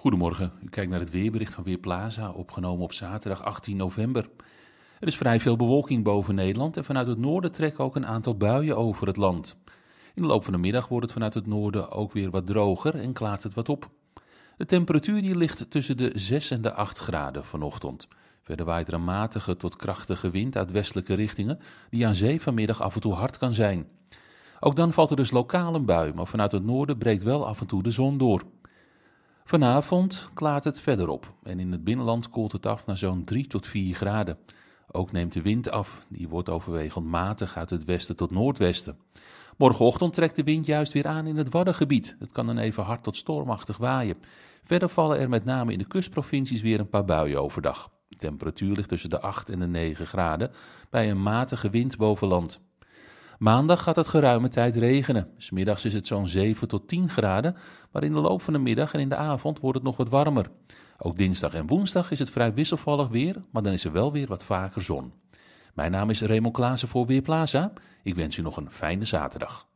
Goedemorgen, u kijkt naar het weerbericht van Weerplaza, opgenomen op zaterdag 18 november. Er is vrij veel bewolking boven Nederland en vanuit het noorden trekken ook een aantal buien over het land. In de loop van de middag wordt het vanuit het noorden ook weer wat droger en klaart het wat op. De temperatuur die ligt tussen de 6 en de 8 graden vanochtend. Verder waait er een matige tot krachtige wind uit westelijke richtingen, die aan zee vanmiddag af en toe hard kan zijn. Ook dan valt er dus lokaal een bui, maar vanuit het noorden breekt wel af en toe de zon door. Vanavond klaart het verder op en in het binnenland koelt het af naar zo'n 3 tot 4 graden. Ook neemt de wind af, die wordt overwegend matig uit het westen tot noordwesten. Morgenochtend trekt de wind juist weer aan in het Waddengebied. Het kan dan even hard tot stormachtig waaien. Verder vallen er met name in de kustprovincies weer een paar buien overdag. De temperatuur ligt tussen de 8 en de 9 graden bij een matige wind bovenland. Maandag gaat het geruime tijd regenen. Smiddags is het zo'n 7 tot 10 graden, maar in de loop van de middag en in de avond wordt het nog wat warmer. Ook dinsdag en woensdag is het vrij wisselvallig weer, maar dan is er wel weer wat vaker zon. Mijn naam is Raymond Klaassen voor Weerplaza. Ik wens u nog een fijne zaterdag.